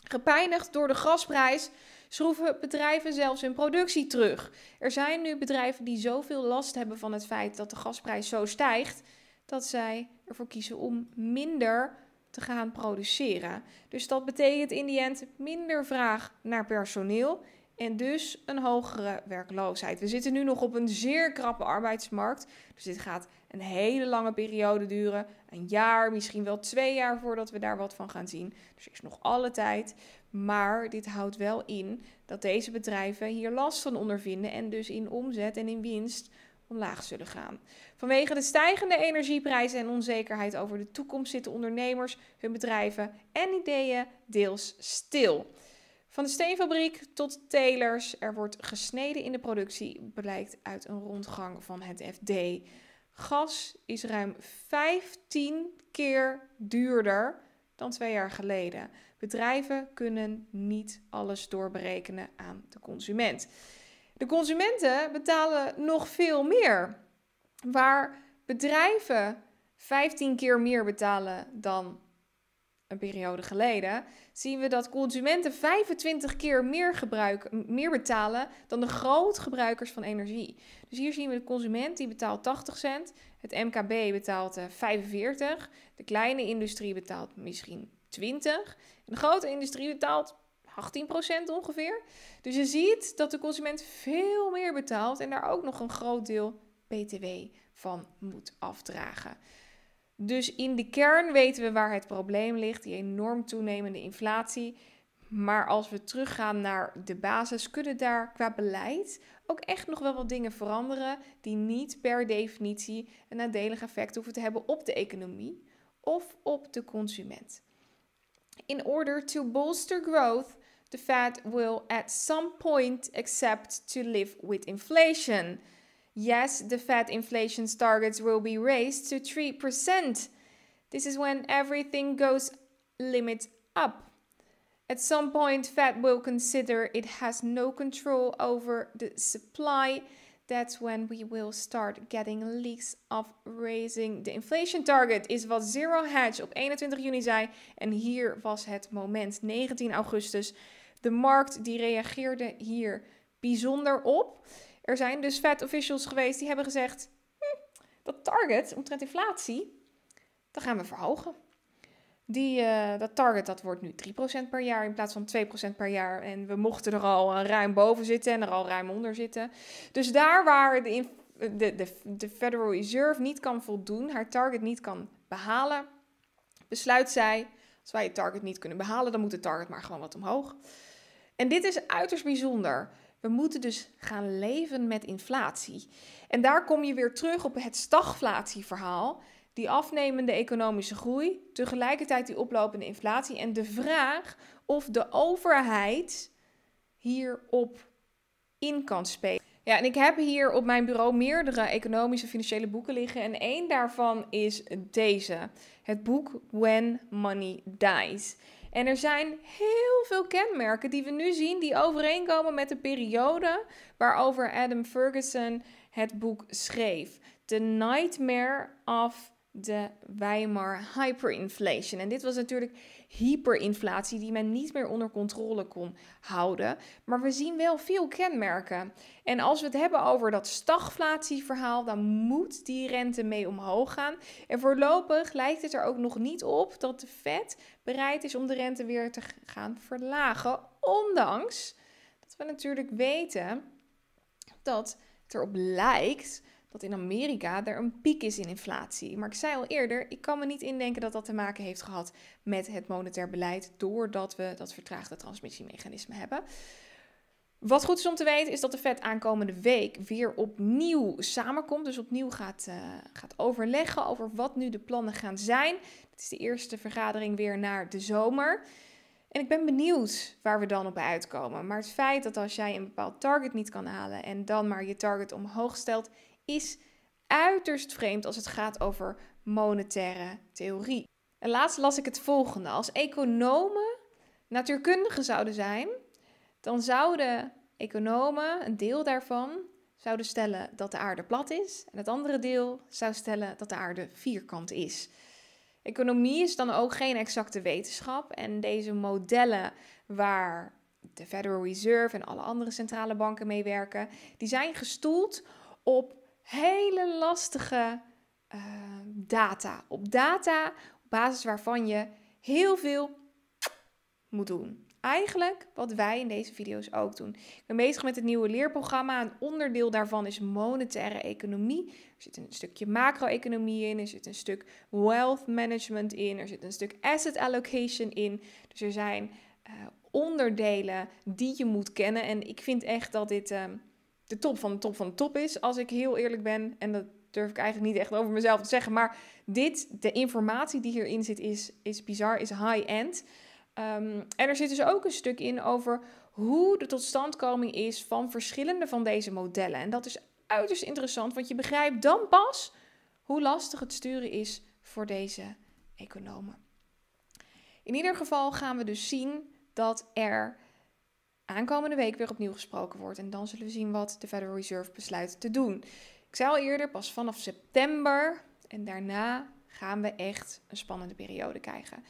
Gepeinigd door de gasprijs schroeven bedrijven zelfs hun productie terug. Er zijn nu bedrijven die zoveel last hebben van het feit dat de gasprijs zo stijgt, dat zij ervoor kiezen om minder te gaan produceren. Dus dat betekent in die end minder vraag naar personeel en dus een hogere werkloosheid. We zitten nu nog op een zeer krappe arbeidsmarkt, dus dit gaat een hele lange periode duren. Een jaar, misschien wel twee jaar voordat we daar wat van gaan zien. Dus er is nog alle tijd. Maar dit houdt wel in dat deze bedrijven hier last van ondervinden en dus in omzet en in winst omlaag zullen gaan. Vanwege de stijgende energieprijzen en onzekerheid over de toekomst zitten ondernemers, hun bedrijven en ideeën deels stil. Van de steenfabriek tot telers, er wordt gesneden in de productie, blijkt uit een rondgang van het FD. Gas is ruim 15 keer duurder dan twee jaar geleden. Bedrijven kunnen niet alles doorberekenen aan de consument. De consumenten betalen nog veel meer. Waar bedrijven 15 keer meer betalen dan een periode geleden, zien we dat consumenten 25 keer meer, gebruik, meer betalen dan de grootgebruikers van energie. Dus hier zien we de consument die betaalt 80 cent, het MKB betaalt 45, eh, de kleine industrie betaalt misschien 20 en de grote industrie betaalt 18% ongeveer. Dus je ziet dat de consument veel meer betaalt en daar ook nog een groot deel BTW van moet afdragen. Dus in de kern weten we waar het probleem ligt, die enorm toenemende inflatie. Maar als we teruggaan naar de basis, kunnen daar qua beleid ook echt nog wel wat dingen veranderen die niet per definitie een nadelig effect hoeven te hebben op de economie of op de consument. In order to bolster growth, the Fed will at some point accept to live with inflation. Yes, the Fed inflation's targets will be raised to 3%. This is when everything goes limits up. At some point, Fed will consider it has no control over the supply. That's when we will start getting leaks of raising the inflation target, is what Zero Hedge op 21 juni zei. En hier was het moment, 19 augustus. De markt die reageerde hier bijzonder op. Er zijn dus Fed officials geweest die hebben gezegd: hm, dat target omtrent inflatie, dat gaan we verhogen. Die, eh, dat target dat wordt nu 3% per jaar in plaats van 2% per jaar. En we mochten er al ruim boven zitten en er al ruim onder zitten. Dus daar waar de, de, de, de Federal Reserve niet kan voldoen, haar target niet kan behalen, besluit zij: als wij het target niet kunnen behalen, dan moet het target maar gewoon wat omhoog. En dit is uiterst bijzonder. We moeten dus gaan leven met inflatie. En daar kom je weer terug op het stagflatieverhaal. Die afnemende economische groei, tegelijkertijd die oplopende inflatie en de vraag of de overheid hierop in kan spelen. Ja, en ik heb hier op mijn bureau meerdere economische financiële boeken liggen. En één daarvan is deze: het boek When Money Dies. En er zijn heel veel kenmerken die we nu zien die overeenkomen met de periode waarover Adam Ferguson het boek schreef. The Nightmare of the Weimar Hyperinflation. En dit was natuurlijk hyperinflatie die men niet meer onder controle kon houden. Maar we zien wel veel kenmerken. En als we het hebben over dat stagflatieverhaal, dan moet die rente mee omhoog gaan. En voorlopig lijkt het er ook nog niet op dat de Fed bereid is om de rente weer te gaan verlagen. Ondanks dat we natuurlijk weten dat het erop lijkt dat in Amerika er een piek is in inflatie. Maar ik zei al eerder, ik kan me niet indenken dat dat te maken heeft gehad met het monetair beleid, doordat we dat vertraagde transmissiemechanisme hebben. Wat goed is om te weten is dat de Fed aankomende week weer opnieuw samenkomt. Dus opnieuw gaat, eh, gaat overleggen over wat nu de plannen gaan zijn. Het is de eerste vergadering weer naar de zomer. En ik ben benieuwd waar we dan op uitkomen. Maar het feit dat als jij een bepaald target niet kan halen en dan maar je target omhoog stelt, is uiterst vreemd als het gaat over monetaire theorie. En laatst las ik het volgende. Als economen natuurkundigen zouden zijn, dan zouden economen, een deel daarvan, zouden stellen dat de aarde plat is. En het andere deel zou stellen dat de aarde vierkant is. Economie is dan ook geen exacte wetenschap. En deze modellen waar de Federal Reserve en alle andere centrale banken mee werken, die zijn gestoeld op hele lastige ehm, data. Op data op basis waarvan je heel veel moet doen. Eigenlijk wat wij in deze video's ook doen. Ik ben bezig met het nieuwe leerprogramma. Een onderdeel daarvan is monetaire economie. Er zit een stukje macro-economie in, er zit een stuk wealth management in, er zit een stuk asset allocation in. Dus er zijn eh, onderdelen die je moet kennen. En ik vind echt dat dit. Ehm, de top van de top van de top is, als ik heel eerlijk ben. En dat durf ik eigenlijk niet echt over mezelf te zeggen. Maar dit, de informatie die hierin zit, is, is bizar, is high-end. Ehm, en er zit dus ook een stuk in over hoe de totstandkoming is van verschillende van deze modellen. En dat is uiterst interessant, want je begrijpt dan pas hoe lastig het sturen is voor deze economen. In ieder geval gaan we dus zien dat er aankomende week weer opnieuw gesproken wordt. En dan zullen we zien wat de Federal Reserve besluit te doen. Ik zei al eerder, pas vanaf september en daarna gaan we echt een spannende periode krijgen.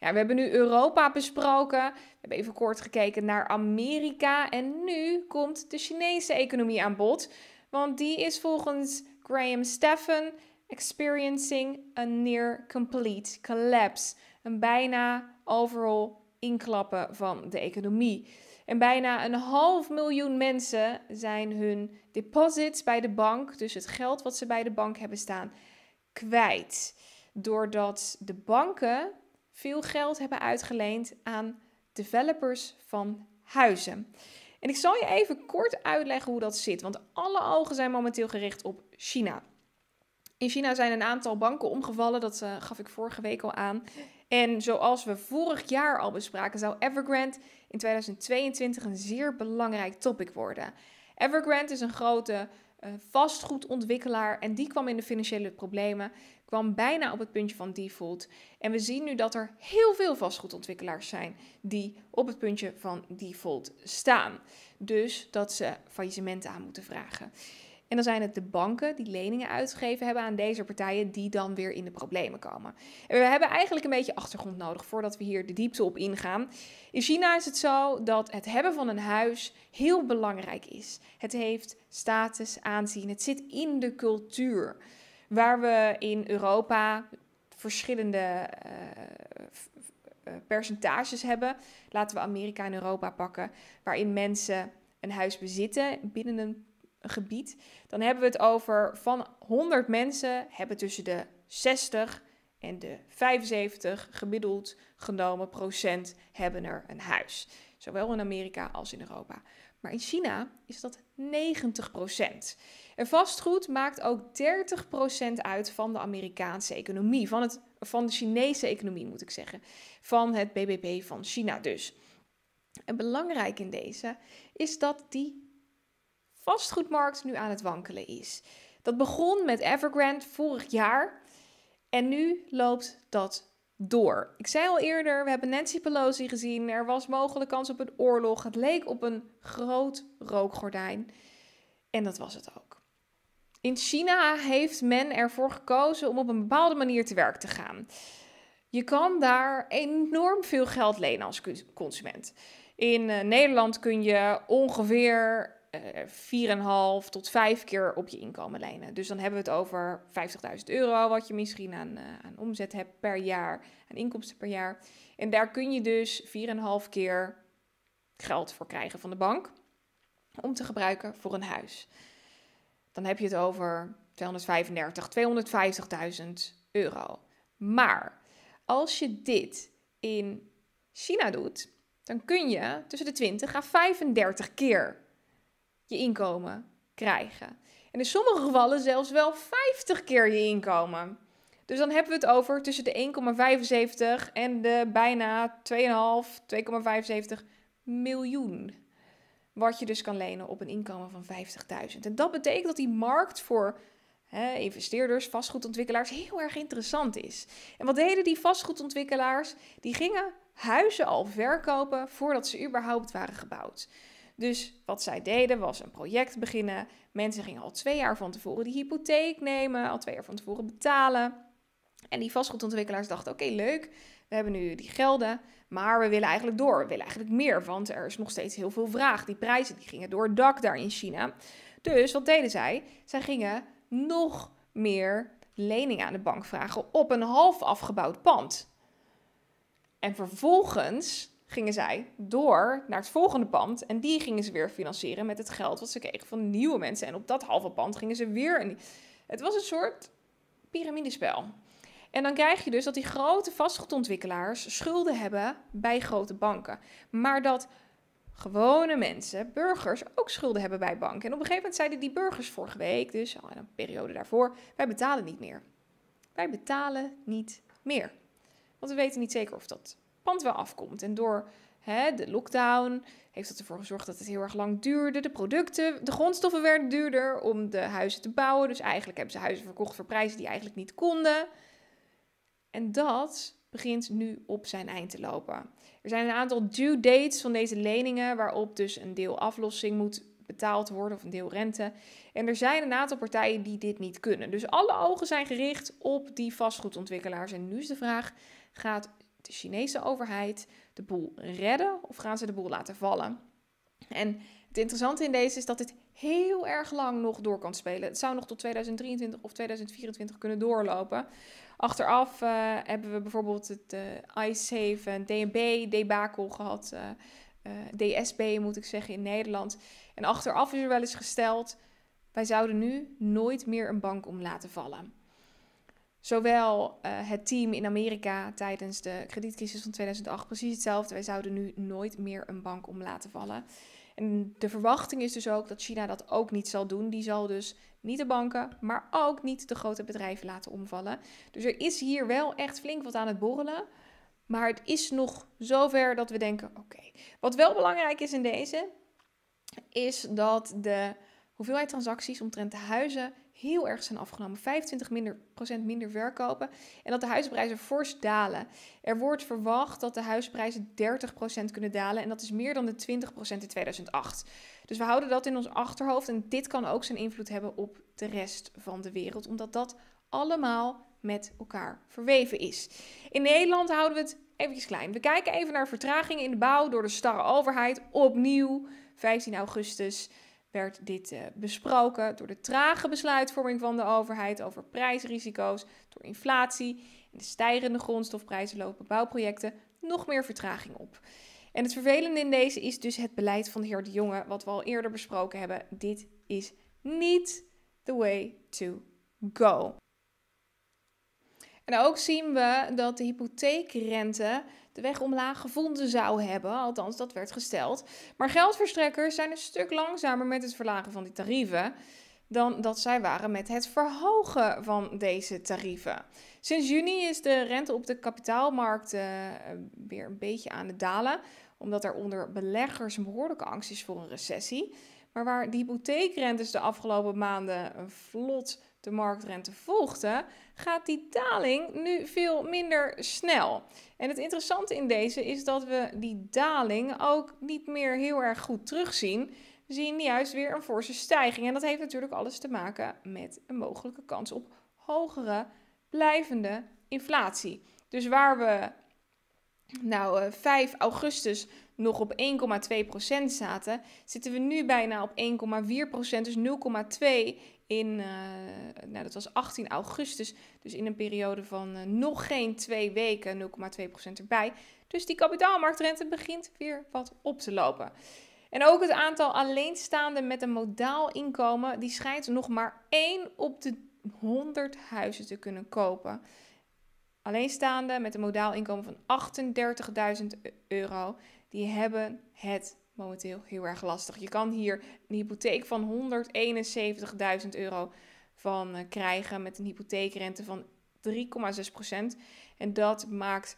Ja, we hebben nu Europa besproken. We hebben even kort gekeken naar Amerika. En nu komt de Chinese economie aan bod. Want die is volgens Graham Stephan experiencing a near complete collapse. Een bijna overal inklappen van de economie. En bijna een half miljoen mensen zijn hun deposits bij de bank, dus het geld wat ze bij de bank hebben staan, kwijt. Doordat de banken veel geld hebben uitgeleend aan developers van huizen. En ik zal je even kort uitleggen hoe dat zit, want alle ogen zijn momenteel gericht op China. In China zijn een aantal banken omgevallen, dat eh, gaf ik vorige week al aan. En zoals we vorig jaar al bespraken, zou Evergrande in 2022 een zeer belangrijk topic worden. Evergrande is een grote eh, vastgoedontwikkelaar en die kwam in de financiële problemen, kwam bijna op het puntje van default. En we zien nu dat er heel veel vastgoedontwikkelaars zijn die op het puntje van default staan. Dus dat ze faillissementen aan moeten vragen. En dan zijn het de banken die leningen uitgegeven hebben aan deze partijen die dan weer in de problemen komen. En we hebben eigenlijk een beetje achtergrond nodig voordat we hier de diepte op ingaan. In China is het zo dat het hebben van een huis heel belangrijk is. Het heeft status, aanzien, het zit in de cultuur. Waar we in Europa verschillende eh, eh, percentages hebben, laten we Amerika en Europa pakken, waarin mensen een huis bezitten binnen een gebied, dan hebben we het over van 100 mensen hebben tussen de 60 en de 75 gemiddeld genomen procent hebben er een huis. Zowel in Amerika als in Europa. Maar in China is dat 90 procent. En vastgoed maakt ook 30 procent uit van de Amerikaanse economie. Van, het, van de Chinese economie moet ik zeggen. Van het BBP van China dus. En belangrijk in deze is dat die vastgoedmarkt nu aan het wankelen is. Dat begon met Evergrande vorig jaar en nu loopt dat door. Ik zei al eerder, we hebben Nancy Pelosi gezien. Er was mogelijk kans op een oorlog. Het leek op een groot rookgordijn. En dat was het ook. In China heeft men ervoor gekozen om op een bepaalde manier te werk te gaan. Je kan daar enorm veel geld lenen als consument. In eh, Nederland kun je ongeveer uh, eh, 4,5 eh, tot 5 keer op je inkomen lenen. Dus dan hebben we het over 50.000 euro, wat je misschien aan, eh, aan omzet hebt per jaar, aan inkomsten per jaar. En daar kun je dus 4,5 keer geld voor krijgen van de bank om te gebruiken voor een huis. Dan heb je het over 235, 250.000 euro. Maar als je dit in China doet, dan kun je tussen de 20 à 35 keer je inkomen krijgen. En in sommige gevallen zelfs wel 50 keer je inkomen. Dus dan hebben we het over tussen de 1,75 en de bijna 2,5, 2,75 miljoen. Wat je dus kan lenen op een inkomen van 50.000. En dat betekent dat die markt voor hè, investeerders, vastgoedontwikkelaars heel erg interessant is. En wat deden die vastgoedontwikkelaars? Die gingen huizen al verkopen voordat ze überhaupt waren gebouwd. Dus wat zij deden was een project beginnen. Mensen gingen al twee jaar van tevoren die hypotheek nemen, al twee jaar van tevoren betalen. En die vastgoedontwikkelaars dachten: oké, leuk, we hebben nu die gelden, maar we willen eigenlijk door. We willen eigenlijk meer, want er is nog steeds heel veel vraag. Die prijzen die gingen door het dak daar in China. Dus wat deden zij? Zij gingen nog meer leningen aan de bank vragen op een half afgebouwd pand. En vervolgens gingen zij door naar het volgende pand. En die gingen ze weer financieren met het geld wat ze kregen van nieuwe mensen. En op dat halve pand gingen ze weer. Het was een soort piramidespel. En dan krijg je dus dat die grote vastgoedontwikkelaars schulden hebben bij grote banken. Maar dat gewone mensen, burgers, ook schulden hebben bij banken. En op een gegeven moment zeiden die burgers vorige week, dus al oh, een periode daarvoor, wij betalen niet meer. Wij betalen niet meer. Want we weten niet zeker of dat pand wel afkomt. En door hè, de lockdown heeft dat ervoor gezorgd dat het heel erg lang duurde. De producten, de grondstoffen werden duurder om de huizen te bouwen. Dus eigenlijk hebben ze huizen verkocht voor prijzen die eigenlijk niet konden. En dat begint nu op zijn eind te lopen. Er zijn een aantal due dates van deze leningen, waarop dus een deel aflossing moet betaald worden of een deel rente. En er zijn een aantal partijen die dit niet kunnen. Dus alle ogen zijn gericht op die vastgoedontwikkelaars. En nu is de vraag: gaat Chinese overheid de boel redden of gaan ze de boel laten vallen? En het interessante in deze is dat dit heel erg lang nog door kan spelen. Het zou nog tot 2023 of 2024 kunnen doorlopen. Achteraf eh, hebben we bijvoorbeeld het uh, eh, iSafe en DNB debakel gehad. Uh, eh, uh, DSB moet ik zeggen in Nederland. En achteraf is er wel eens gesteld: wij zouden nu nooit meer een bank om laten vallen. Zowel eh, het team in Amerika tijdens de kredietcrisis van 2008 precies hetzelfde. Wij zouden nu nooit meer een bank om laten vallen. En de verwachting is dus ook dat China dat ook niet zal doen. Die zal dus niet de banken, maar ook niet de grote bedrijven laten omvallen. Dus er is hier wel echt flink wat aan het borrelen. Maar het is nog zover dat we denken: oké. Wat wel belangrijk is in deze, is dat de hoeveelheid transacties omtrent huizen heel erg zijn afgenomen. 25% minder, procent minder verkopen en dat de huisprijzen fors dalen. Er wordt verwacht dat de huisprijzen 30% kunnen dalen en dat is meer dan de 20% in 2008. Dus we houden dat in ons achterhoofd en dit kan ook zijn invloed hebben op de rest van de wereld, omdat dat allemaal met elkaar verweven is. In Nederland houden we het eventjes klein. We kijken even naar vertragingen in de bouw door de starre overheid opnieuw 15 augustus werd dit eh, besproken door de trage besluitvorming van de overheid over prijsrisico's door inflatie en de stijgende grondstofprijzen lopen bouwprojecten nog meer vertraging op. En het vervelende in deze is dus het beleid van de heer De Jonge, wat we al eerder besproken hebben. Dit is niet the way to go ook zien we dat de hypotheekrente de weg omlaag gevonden zou hebben, althans dat werd gesteld. Maar geldverstrekkers zijn een stuk langzamer met het verlagen van die tarieven dan dat zij waren met het verhogen van deze tarieven. Sinds juni is de rente op de kapitaalmarkten eh, weer een beetje aan het dalen, omdat er onder beleggers een behoorlijke angst is voor een recessie. Maar waar de hypotheekrentes de afgelopen maanden vlot de marktrente volgde, gaat die daling nu veel minder snel. En het interessante in deze is dat we die daling ook niet meer heel erg goed terugzien. We zien juist weer een forse stijging. En dat heeft natuurlijk alles te maken met een mogelijke kans op hogere blijvende inflatie. Dus waar we nou 5 eh, augustus nog op 1,2% zaten, zitten we nu bijna op 1,4%. Dus 0,2 in, eh, nou dat was 18 augustus, dus in een periode van eh, nog geen twee weken 0,2% erbij. Dus die kapitaalmarktrente begint weer wat op te lopen. En ook het aantal alleenstaanden met een modaal inkomen, die schijnt nog maar 1 op de 100 huizen te kunnen kopen. Alleenstaanden met een modaal inkomen van 38.000 e-, euro, die hebben het momenteel heel erg lastig. Je kan hier een hypotheek van 171.000 euro van eh, krijgen met een hypotheekrente van 3,6%. En dat maakt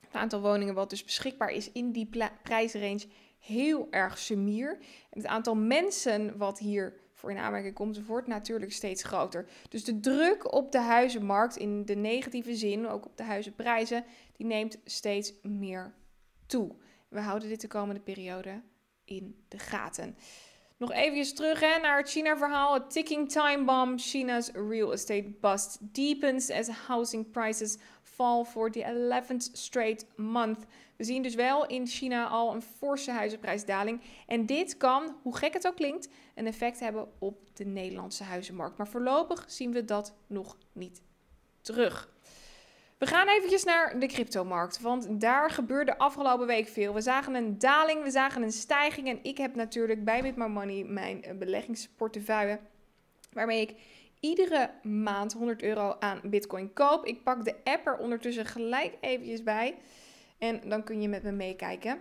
het aantal woningen wat dus beschikbaar is in die prijsrange heel erg semier En het aantal mensen wat hier voor in aanmerking komt, wordt natuurlijk steeds groter. Dus de druk op de huizenmarkt in de negatieve zin, ook op de huizenprijzen, die neemt steeds meer toe. We houden dit de komende periode in de gaten. Nog even terug hè, naar het China-verhaal. Het ticking time bomb. China's real estate bust deepens as housing prices fall for the 11th straight month. We zien dus wel in China al een forse huizenprijsdaling. En dit kan, hoe gek het ook klinkt, een effect hebben op de Nederlandse huizenmarkt. Maar voorlopig zien we dat nog niet terug. We gaan eventjes naar de cryptomarkt, want daar gebeurde afgelopen week veel. We zagen een daling, we zagen een stijging en ik heb natuurlijk bij With Money mijn eh, beleggingsportefeuille waarmee ik iedere maand 100 euro aan Bitcoin koop. Ik pak de app er ondertussen gelijk eventjes bij en dan kun je met me meekijken.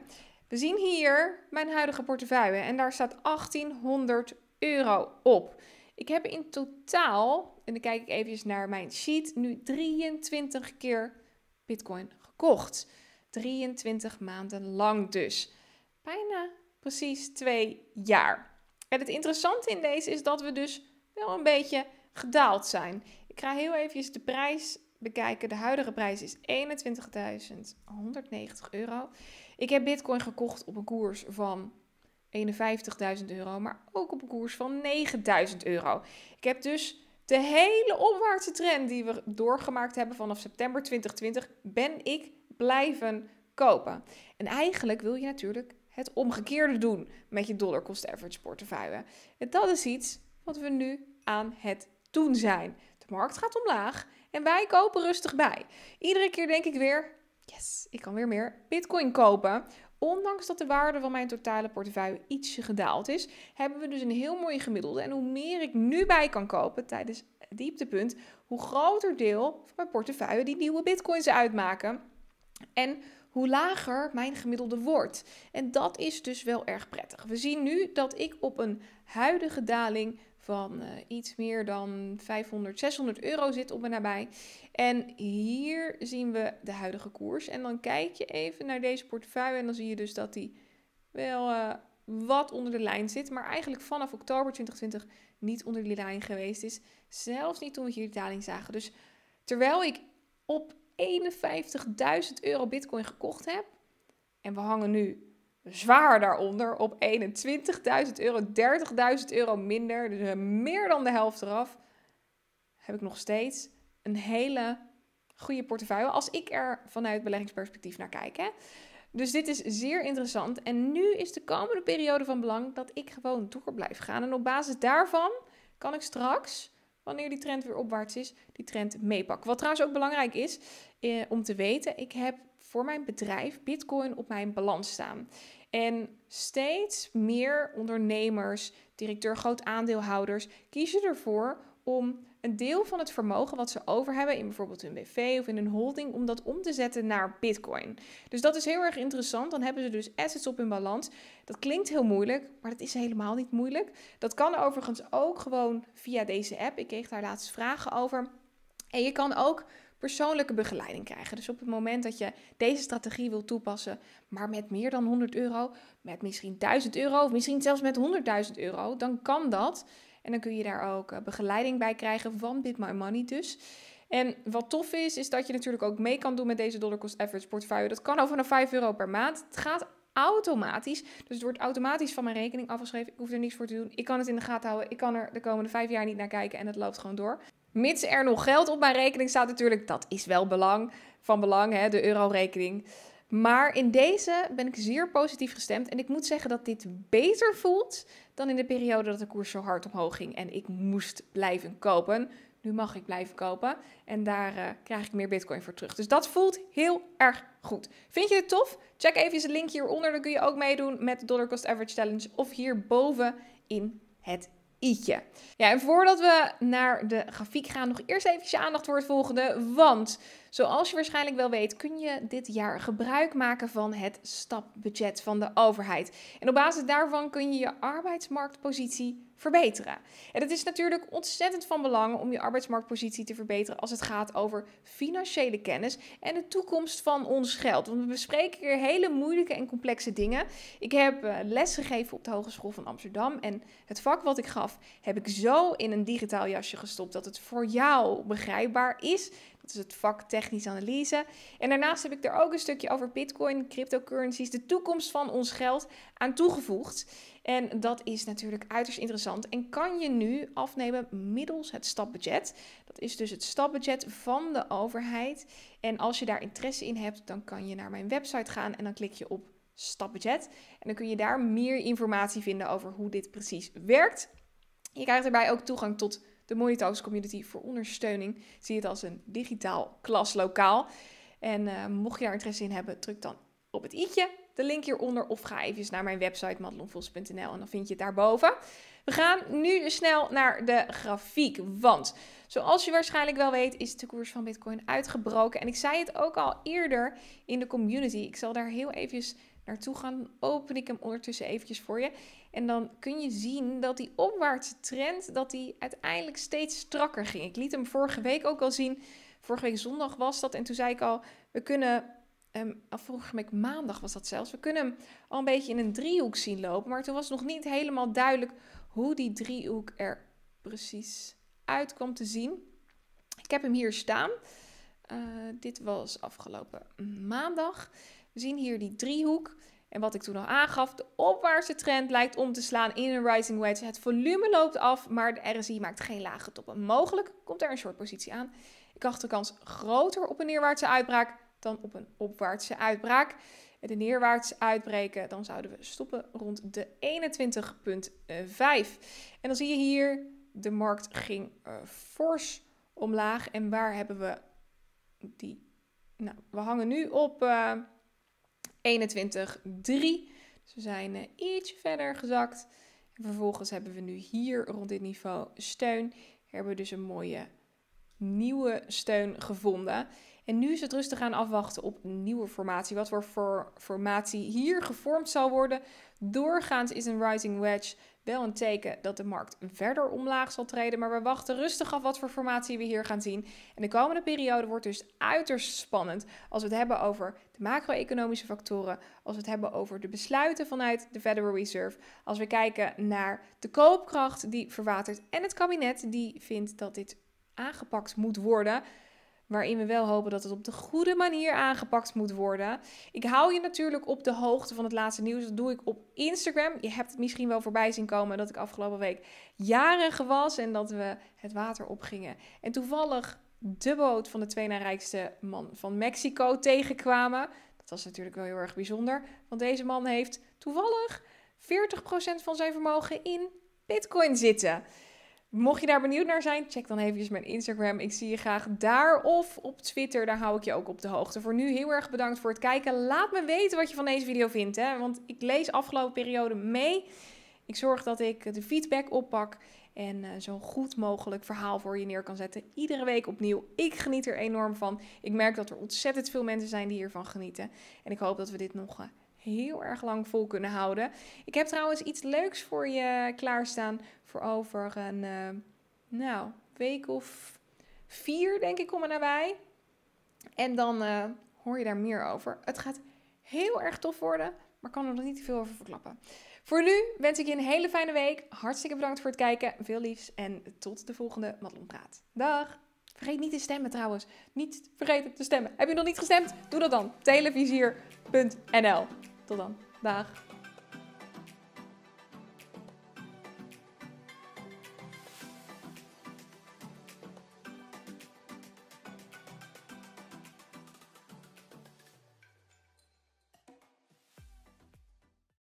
We zien hier mijn huidige portefeuille en daar staat 1800 euro op. Ik heb in totaal, en dan kijk ik even naar mijn sheet, nu 23 keer Bitcoin gekocht. 23 maanden lang dus. Bijna precies twee jaar. En het interessante in deze is dat we dus wel een beetje gedaald zijn. Ik ga heel even de prijs bekijken. De huidige prijs is 21.190 euro. Ik heb Bitcoin gekocht op een koers van 51.000 euro, maar ook op een koers van 9.000 euro. Ik heb dus de hele opwaartse trend die we doorgemaakt hebben vanaf september 2020, ben ik blijven kopen. En eigenlijk wil je natuurlijk het omgekeerde doen met je dollar cost average portefeuille. En dat is iets wat we nu aan het doen zijn. De markt gaat omlaag en wij kopen rustig bij. Iedere keer denk ik weer, yes, ik kan weer meer bitcoin kopen. Ondanks dat de waarde van mijn totale portefeuille ietsje gedaald is, hebben we dus een heel mooi gemiddelde. En hoe meer ik nu bij kan kopen tijdens het dieptepunt, hoe groter deel van mijn portefeuille die nieuwe bitcoins uitmaken. En hoe lager mijn gemiddelde wordt. En dat is dus wel erg prettig. We zien nu dat ik op een huidige daling van eh, iets meer dan 500, 600 euro zit op en nabij. En hier zien we de huidige koers. En dan kijk je even naar deze portefeuille en dan zie je dus dat die wel eh, wat onder de lijn zit. Maar eigenlijk vanaf oktober 2020 niet onder de lijn geweest is. Zelfs niet toen we hier de daling zagen. Dus terwijl ik op 51.000 euro bitcoin gekocht heb en we hangen nu zwaar daaronder. Op 21.000 euro, 30.000 euro minder. Dus eh, meer dan de helft eraf. Heb ik nog steeds een hele goede portefeuille. Als ik er vanuit beleggingsperspectief naar kijk. Hè? Dus dit is zeer interessant. En nu is de komende periode van belang dat ik gewoon door blijf gaan. En op basis daarvan kan ik straks, wanneer die trend weer opwaarts is, die trend meepakken. Wat trouwens ook belangrijk is eh, om te weten, ik heb voor mijn bedrijf Bitcoin op mijn balans staan. En steeds meer ondernemers, directeur, groot aandeelhouders kiezen ervoor om een deel van het vermogen wat ze over hebben in bijvoorbeeld hun BV of in een holding, om dat om te zetten naar Bitcoin. Dus dat is heel erg interessant. Dan hebben ze dus assets op hun balans. Dat klinkt heel moeilijk, maar dat is helemaal niet moeilijk. Dat kan overigens ook gewoon via deze app. Ik kreeg daar laatst vragen over. En je kan ook persoonlijke begeleiding krijgen. Dus op het moment dat je deze strategie wil toepassen, maar met meer dan 100 euro, met misschien 1000 euro of misschien zelfs met 100.000 euro, dan kan dat. En dan kun je daar ook eh, begeleiding bij krijgen van Bit My Money dus. En wat tof is, is dat je natuurlijk ook mee kan doen met deze dollar cost average portefeuille. Dat kan al vanaf 5 euro per maand. Het gaat automatisch. Dus het wordt automatisch van mijn rekening afgeschreven. Ik hoef er niks voor te doen. Ik kan het in de gaten houden. Ik kan er de komende vijf jaar niet naar kijken en het loopt gewoon door. Mits er nog geld op mijn rekening staat natuurlijk, dat is wel belang, van belang, hè, de eurorekening. Maar in deze ben ik zeer positief gestemd. En ik moet zeggen dat dit beter voelt dan in de periode dat de koers zo hard omhoog ging en ik moest blijven kopen. Nu mag ik blijven kopen en daar eh, krijg ik meer bitcoin voor terug. Dus dat voelt heel erg goed. Vind je het tof? Check even het link hieronder. Dan kun je ook meedoen met de Dollar Cost Average Challenge of hierboven in het i'tje. Ja, en voordat we naar de grafiek gaan, nog eerst even je aandacht voor het volgende. Want Zoals je waarschijnlijk wel weet, kun je dit jaar gebruik maken van het stapbudget van de overheid. En op basis daarvan kun je je arbeidsmarktpositie verbeteren. En het is natuurlijk ontzettend van belang om je arbeidsmarktpositie te verbeteren als het gaat over financiële kennis en de toekomst van ons geld. Want we bespreken hier hele moeilijke en complexe dingen. Ik heb lessen eh, les gegeven op de Hogeschool van Amsterdam en het vak wat ik gaf heb ik zo in een digitaal jasje gestopt dat het voor jou begrijpbaar is dat is het vak technische analyse. En daarnaast heb ik er ook een stukje over Bitcoin, cryptocurrencies, de toekomst van ons geld aan toegevoegd. En dat is natuurlijk uiterst interessant en kan je nu afnemen middels het stapbudget. Dat is dus het stapbudget van de overheid. En als je daar interesse in hebt, dan kan je naar mijn website gaan en dan klik je op stapbudget. En dan kun je daar meer informatie vinden over hoe dit precies werkt. Je krijgt daarbij ook toegang tot de Monitors Community voor ondersteuning. Zie het als een digitaal klaslokaal. En eh, mocht je daar interesse in hebben, druk dan op het i'tje, de link hieronder, of ga even naar mijn website madelonvos.nl en dan vind je het daarboven. We gaan nu snel naar de grafiek, want zoals je waarschijnlijk wel weet is de koers van Bitcoin uitgebroken. En ik zei het ook al eerder in de community, ik zal daar heel even naartoe gaan. Open ik hem ondertussen eventjes voor je. En dan kun je zien dat die opwaartse trend, dat die uiteindelijk steeds strakker ging. Ik liet hem vorige week ook al zien. Vorige week zondag was dat. En toen zei ik al, we kunnen Um, vorige week maandag was dat zelfs. We kunnen hem al een beetje in een driehoek zien lopen. Maar toen was nog niet helemaal duidelijk hoe die driehoek er precies uit kwam te zien. Ik heb hem hier staan. Eh, dit was afgelopen maandag zien hier die driehoek. En wat ik toen al aangaf, de opwaartse trend lijkt om te slaan in een rising wedge. Het volume loopt af, maar de RSI maakt geen lage toppen. Mogelijk komt er een short positie aan. Ik acht de kans groter op een neerwaartse uitbraak dan op een opwaartse uitbraak. de neerwaarts uitbreken, dan zouden we stoppen rond de 21,5. En dan zie je hier, de markt ging eh, fors omlaag. En waar hebben we die? Nou, we hangen nu op... Eh, 21,3. Dus we zijn uh, ietsje verder gezakt. vervolgens hebben we nu hier rond dit niveau steun. Hebben we dus een mooie nieuwe steun gevonden. En nu is het rustig aan afwachten op een nieuwe formatie. Wat voor, formatie hier gevormd zal worden. Doorgaans is een rising wedge wel een teken dat de markt verder omlaag zal treden. Maar we wachten rustig af wat voor formatie we hier gaan zien. En de komende periode wordt dus uiterst spannend als we het hebben over de macro-economische factoren. Als we het hebben over de besluiten vanuit de Federal Reserve. Als we kijken naar de koopkracht die verwatert. En het kabinet die vindt dat dit aangepakt moet worden waarin we wel hopen dat het op de goede manier aangepakt moet worden. Ik hou je natuurlijk op de hoogte van het laatste nieuws. Dat doe ik op Instagram. Je hebt het misschien wel voorbij zien komen dat ik afgelopen week jarig was en dat we het water opgingen. En toevallig de boot van de twee na rijkste man van Mexico tegenkwamen. Dat was natuurlijk wel heel erg bijzonder, want deze man heeft toevallig 40% van zijn vermogen in Bitcoin zitten. Mocht je daar benieuwd naar zijn, check dan eventjes mijn Instagram. Ik zie je graag daar of op Twitter. Daar hou ik je ook op de hoogte. Voor nu heel erg bedankt voor het kijken. Laat me weten wat je van deze video vindt. Hè? Want ik lees afgelopen periode mee. Ik zorg dat ik de feedback oppak en eh, zo goed mogelijk verhaal voor je neer kan zetten. Iedere week opnieuw. Ik geniet er enorm van. Ik merk dat er ontzettend veel mensen zijn die hiervan genieten. En ik hoop dat we dit nog eh, heel erg lang vol kunnen houden. Ik heb trouwens iets leuks voor je klaarstaan voor over een eh, nou, week of vier, denk ik, komen nabij. En dan eh, hoor je daar meer over. Het gaat heel erg tof worden, maar kan er nog niet te veel over verklappen. Voor nu wens ik je een hele fijne week. Hartstikke bedankt voor het kijken. Veel liefs en tot de volgende Madelon Praat. Dag! Vergeet niet te stemmen trouwens. Niet vergeten te stemmen. Heb je nog niet gestemd? Doe dat dan. Televisier.nl. Tot dan. Dag.